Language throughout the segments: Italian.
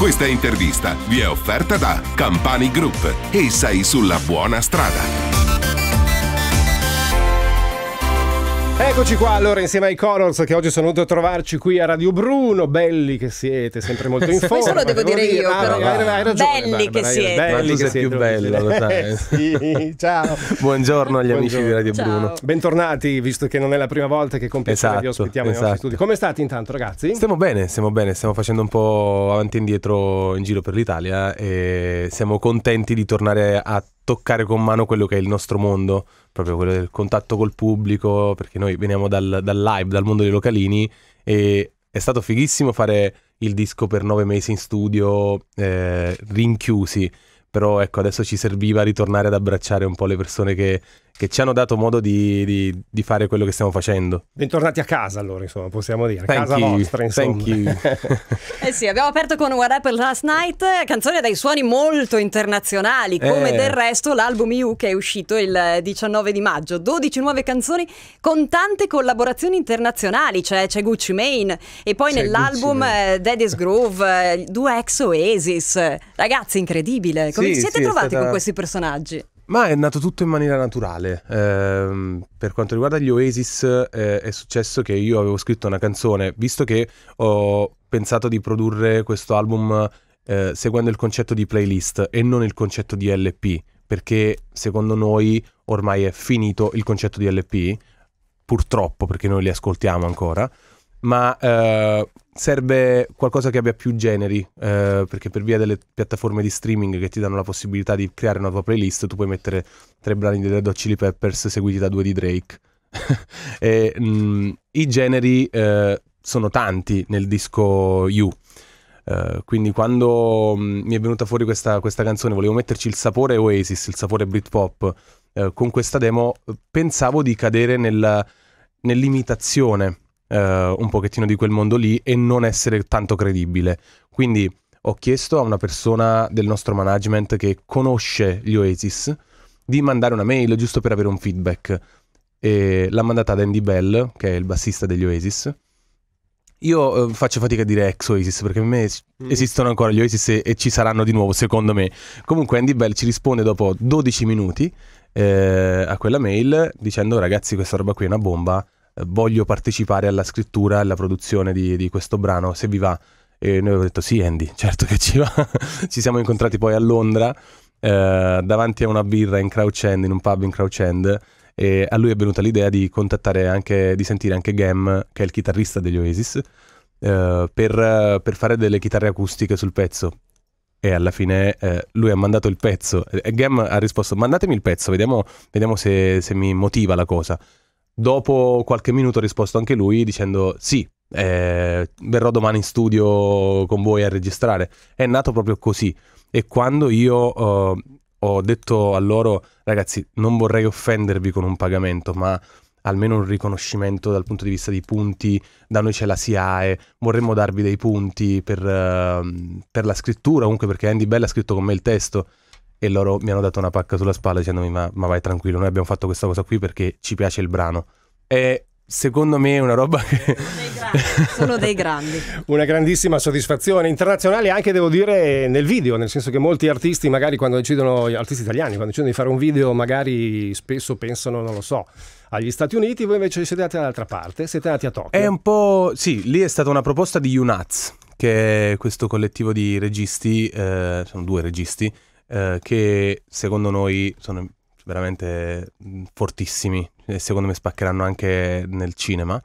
Questa intervista vi è offerta da Campani Group e sei sulla buona strada. Eccoci qua allora insieme ai Colors che oggi sono venuti a trovarci qui a Radio Bruno, belli che siete, sempre molto in forma. Questo lo devo dire io, ah, però. Hai, hai ragione, belli Barbara, che siete. Belli che siete. più bello, lo sai. Eh, sì, ciao. Buongiorno agli Buongiorno. amici di Radio ciao. Bruno. Bentornati, visto che non è la prima volta che con piacere esatto, vi ospitiamo esatto. nei nostri studi. Come state intanto ragazzi? Stiamo bene, stiamo bene, stiamo facendo un po' avanti e indietro in giro per l'Italia e siamo contenti di tornare a toccare con mano quello che è il nostro mondo, proprio quello del contatto col pubblico, perché noi veniamo dal, dal live, dal mondo dei localini e è stato fighissimo fare il disco per nove mesi in studio eh, rinchiusi però ecco adesso ci serviva ritornare ad abbracciare un po' le persone che, che ci hanno dato modo di, di, di, fare quello che stiamo facendo. Bentornati a casa allora insomma possiamo dire, thank casa you, vostra insomma. eh sì abbiamo aperto con What Apple Last Night, canzone dai suoni molto internazionali come eh. del resto l'album EU che è uscito il 19 di maggio, 12 nuove canzoni con tante collaborazioni internazionali, cioè c'è Gucci Mane e poi nell'album eh, Daddy's Groove, eh, due Ex Oasis, ragazzi incredibile come sì, vi siete sì, trovati stata... con questi personaggi? Ma è nato tutto in maniera naturale. Eh, per quanto riguarda gli Oasis, eh, è successo che io avevo scritto una canzone, visto che ho pensato di produrre questo album eh, seguendo il concetto di playlist e non il concetto di LP, perché secondo noi ormai è finito il concetto di LP, purtroppo perché noi li ascoltiamo ancora ma eh, serve qualcosa che abbia più generi, eh, perché per via delle piattaforme di streaming che ti danno la possibilità di creare una tua playlist, tu puoi mettere tre brani di Red Hot Chili Peppers seguiti da due di Drake. e, mh, mm, I generi eh, sono tanti nel disco You. Uh, quindi quando mh, mm, mi è venuta fuori questa, questa, canzone volevo metterci il sapore Oasis, il sapore Britpop, uh, con questa demo eh, pensavo di cadere nel, nell'imitazione eh, un pochettino di quel mondo lì e non essere tanto credibile. Quindi ho chiesto a una persona del nostro management che conosce gli Oasis di mandare una mail giusto per avere un feedback. E l'ha mandata ad Andy Bell, che è il bassista degli Oasis. Io eh, faccio fatica a dire ex Oasis perché per me mm. esistono ancora gli Oasis e, e, ci saranno di nuovo, secondo me. Comunque Andy Bell ci risponde dopo 12 minuti eh, a quella mail dicendo ragazzi questa roba qui è una bomba, voglio partecipare alla scrittura e alla produzione di, di questo brano, se vi va. E eh, noi abbiamo detto sì Andy, certo che ci va. ci siamo incontrati poi a Londra eh, davanti a una birra in Crouch End, in un pub in Crouch End e a lui è venuta l'idea di contattare anche, di sentire anche Gam, che è il chitarrista degli Oasis, eh, per, per, fare delle chitarre acustiche sul pezzo. E alla fine eh, lui ha mandato il pezzo e Gam ha risposto mandatemi il pezzo, vediamo, vediamo se, se mi motiva la cosa. Dopo qualche minuto ha risposto anche lui dicendo sì, eh, verrò domani in studio con voi a registrare. È nato proprio così. E quando io eh, ho detto a loro, ragazzi, non vorrei offendervi con un pagamento, ma almeno un riconoscimento dal punto di vista dei punti, da noi c'è la SIAE, vorremmo darvi dei punti per, eh, per la scrittura, comunque perché Andy Bell ha scritto con me il testo e loro mi hanno dato una pacca sulla spalla dicendomi ma, ma vai tranquillo, noi abbiamo fatto questa cosa qui perché ci piace il brano. E secondo me è una roba che... Sono dei grandi. una grandissima soddisfazione internazionale anche devo dire nel video, nel senso che molti artisti magari quando decidono, artisti italiani, quando decidono di fare un video magari spesso pensano, non lo so, agli Stati Uniti, voi invece siete andati dall'altra parte, siete andati a Tokyo. È un po'... sì, lì è stata una proposta di UNATS, che è questo collettivo di registi, eh, sono due registi, eh, che secondo noi sono veramente mm, fortissimi e secondo me spaccheranno anche nel cinema.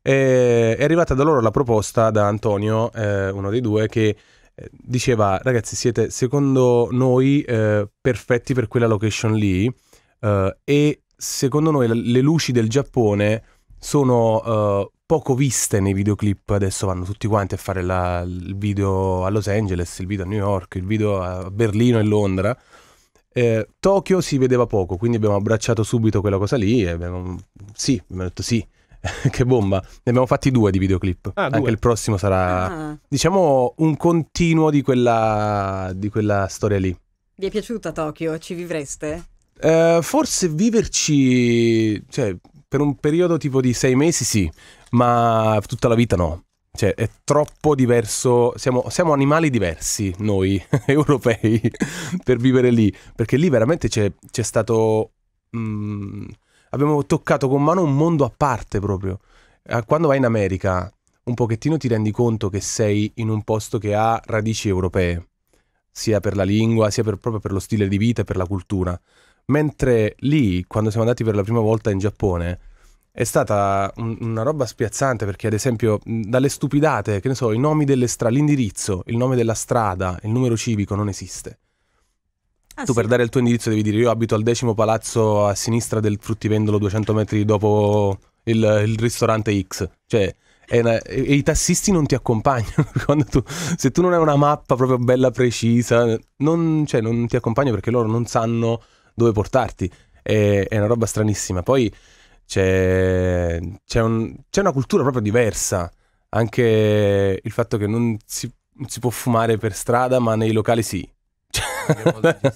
E è arrivata da loro la proposta da Antonio, eh, uno dei due, che eh, diceva ragazzi siete secondo noi eh, perfetti per quella location lì eh, e secondo noi le luci del Giappone sono uh, poco viste nei videoclip, adesso vanno tutti quanti a fare la, il video a Los Angeles, il video a New York, il video a Berlino e Londra. Eh, Tokyo si vedeva poco, quindi abbiamo abbracciato subito quella cosa lì e abbiamo... Sì, abbiamo detto sì, che bomba. Ne abbiamo fatti due di videoclip. Ah, Anche il prossimo sarà, ah. diciamo, un continuo di quella, di quella storia lì. Vi è piaciuta Tokyo? Ci vivreste? Eh, forse viverci... Cioè, per un periodo tipo di sei mesi sì, ma tutta la vita no. Cioè, è troppo diverso. Siamo, siamo animali diversi, noi europei, per vivere lì. Perché lì veramente c'è, c'è stato. Mh, mm, abbiamo toccato con mano un mondo a parte proprio. Eh, quando vai in America, un pochettino ti rendi conto che sei in un posto che ha radici europee, sia per la lingua, sia per, proprio per lo stile di vita e per la cultura. Mentre lì, quando siamo andati per la prima volta in Giappone, è stata un, una roba spiazzante perché, ad esempio, dalle stupidate, che ne so, i nomi delle strade, l'indirizzo, il nome della strada, il numero civico non esiste. Ah, tu sì. per dare il tuo indirizzo devi dire io abito al decimo palazzo a sinistra del fruttivendolo 200 metri dopo il, il ristorante X. Cioè, una, e, i tassisti non ti accompagnano. tu, se tu non hai una mappa proprio bella precisa, non, cioè, non ti accompagnano perché loro non sanno dove portarti. È, è una roba stranissima. Poi c'è, c'è, un, c'è, una cultura proprio diversa. Anche il fatto che non si, non si può fumare per strada, ma nei locali sì. un altro,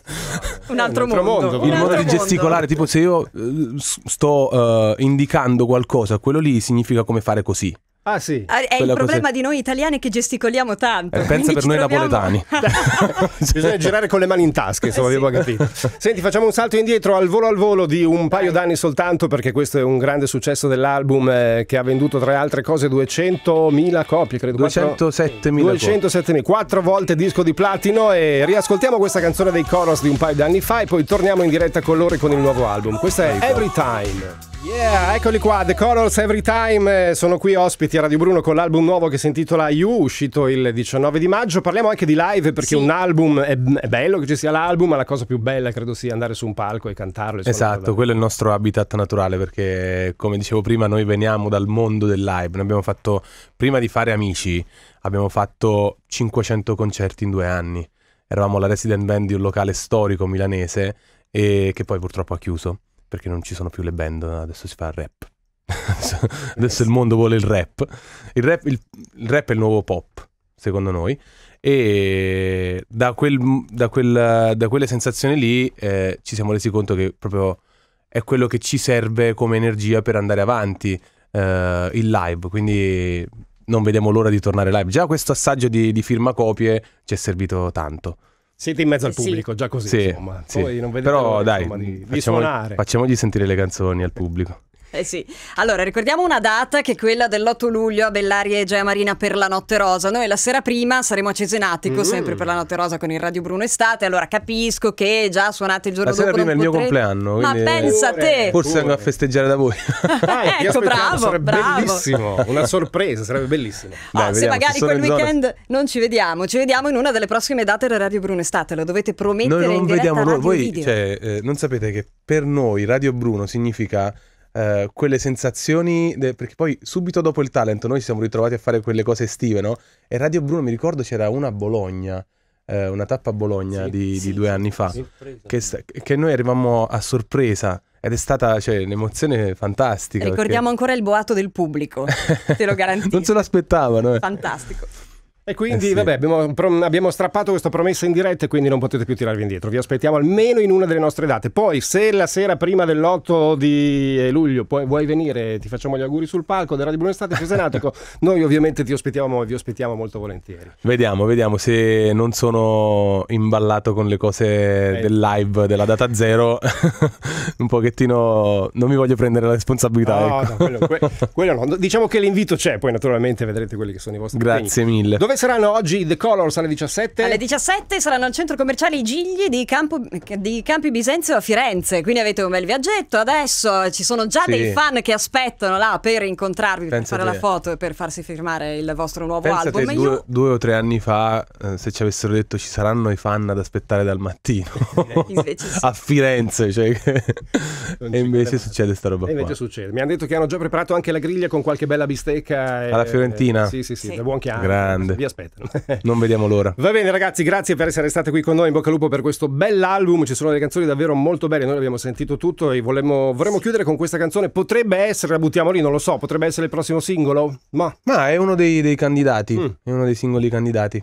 un altro mondo, mondo il modo di gesticolare tipo se io eh, sto uh, indicando qualcosa quello lì significa come fare così Ah sì. Ah, è il problema così. di noi italiani che gesticoliamo tanto. Eh, pensa per noi troviamo... napoletani. Bisogna girare con le mani in tasca, insomma, eh, sì. abbiamo capito. Senti, facciamo un salto indietro al volo al volo di un paio d'anni soltanto perché questo è un grande successo dell'album eh, che ha venduto tra le altre cose 200.000 copie, credo. 207.000. 207.000, quattro volte disco di platino e riascoltiamo questa canzone dei Coros di un paio d'anni fa e poi torniamo in diretta con loro con il nuovo album. Questo è Every Time. Yeah, eccoli qua, The Colors Every Time, eh, sono qui ospiti a Radio Bruno con l'album nuovo che si intitola You, uscito il 19 di maggio. Parliamo anche di live perché sì. un album è, è, bello che ci sia l'album, ma la cosa più bella credo sia andare su un palco e cantarlo. E esatto, quello è il nostro habitat naturale perché come dicevo prima noi veniamo dal mondo del live, noi abbiamo fatto, prima di fare Amici, abbiamo fatto 500 concerti in due anni. Eravamo la resident band di un locale storico milanese e che poi purtroppo ha chiuso perché non ci sono più le band, adesso si fa il rap. adesso eh, il mondo vuole il rap. Il rap, il, il rap è il nuovo pop, secondo noi. E da, quel, da, quel, da quelle sensazioni lì eh, ci siamo resi conto che proprio è quello che ci serve come energia per andare avanti eh, in live. Quindi non vediamo l'ora di tornare live. Già questo assaggio di, di firma copie ci è servito tanto. Siete in mezzo al eh, pubblico, sì. già così, sì, insomma. Sì. Poi non vedete Però dai, insomma, di, facciamo, di facciamogli sentire le canzoni al pubblico. Eh sì. Allora, ricordiamo una data che è quella dell'8 luglio a Bellaria e Gea Marina per la Notte Rosa. Noi la sera prima saremo a Cesenatico, mm. sempre per la Notte Rosa con il Radio Bruno Estate. Allora capisco che già suonate il giorno dopo. La sera prima è il mio compleanno. Ma pensa a te! Forse andrò a festeggiare da voi. Ah, ecco, bravo, sarebbe bravo. bellissimo. Una sorpresa, sarebbe bellissimo. Ah, Dai, se magari quel weekend zone... non ci vediamo, ci vediamo in una delle prossime date della Radio Bruno Estate. Lo dovete promettere noi non in vediamo, noi, voi, cioè, eh, non sapete che per noi Radio Bruno significa eh, quelle sensazioni, de- perché poi subito dopo il talent noi ci siamo ritrovati a fare quelle cose estive, no? E Radio Bruno mi ricordo c'era una a Bologna, eh, una tappa a Bologna sì, di, sì, di, due sì, anni fa, che, sta- che noi arrivammo a sorpresa. Ed è stata cioè, un'emozione fantastica. Ricordiamo perché... ancora il boato del pubblico, te lo garantisco. non se l'aspettavano. Eh. Fantastico. E quindi, eh sì. vabbè, abbiamo, abbiamo, strappato questa promessa in diretta e quindi non potete più tirarvi indietro. Vi aspettiamo almeno in una delle nostre date. Poi, se la sera prima dell'8 di eh, luglio poi vuoi venire, ti facciamo gli auguri sul palco della Radio Buon'estate Cesenatico. noi ovviamente ti ospitiamo e vi ospitiamo molto volentieri. Vediamo, vediamo se non sono imballato con le cose eh. del live della data zero. un pochettino non mi voglio prendere la responsabilità. No, ah, ecco. no, quello, quello no. Diciamo che l'invito c'è, poi naturalmente vedrete quelli che sono i vostri Grazie impegni. mille. Dove saranno oggi The Colors alle 17? Alle 17 saranno al centro commerciale I Gigli di, Campo, di Campi Bisenzio a Firenze, quindi avete un bel viaggetto. Adesso ci sono già sì. dei fan che aspettano là per incontrarvi, Pensa per fare te. la foto e per farsi firmare il vostro nuovo Pensa album. Te, due, due, o tre anni fa, eh, se ci avessero detto ci saranno i fan ad aspettare dal mattino a Firenze, cioè e invece succede sta roba e invece qua. succede. Mi hanno detto che hanno già preparato anche la griglia con qualche bella bistecca. E, Alla Fiorentina? Eh, sì, sì, sì, sì, da buon chiaro. Grande. Vi aspettano. non vediamo l'ora. Va bene ragazzi, grazie per essere state qui con noi. In bocca al lupo per questo bell'album. Ci sono delle canzoni davvero molto belle. Noi abbiamo sentito tutto e volemo, vorremmo chiudere con questa canzone. Potrebbe essere, la buttiamo lì, non lo so, potrebbe essere il prossimo singolo. Ma, Ma è uno dei, dei candidati. Mm. È uno dei singoli candidati.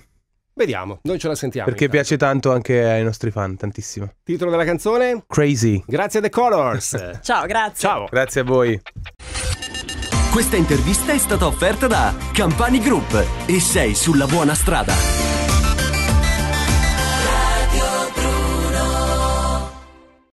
Vediamo, noi ce la sentiamo. Perché intanto. piace tanto anche ai nostri fan, tantissimo. Titolo della canzone? Crazy. Grazie The Colors. Ciao, grazie. Ciao. Grazie a voi. Questa intervista è stata offerta da Campani Group e sei sulla buona strada.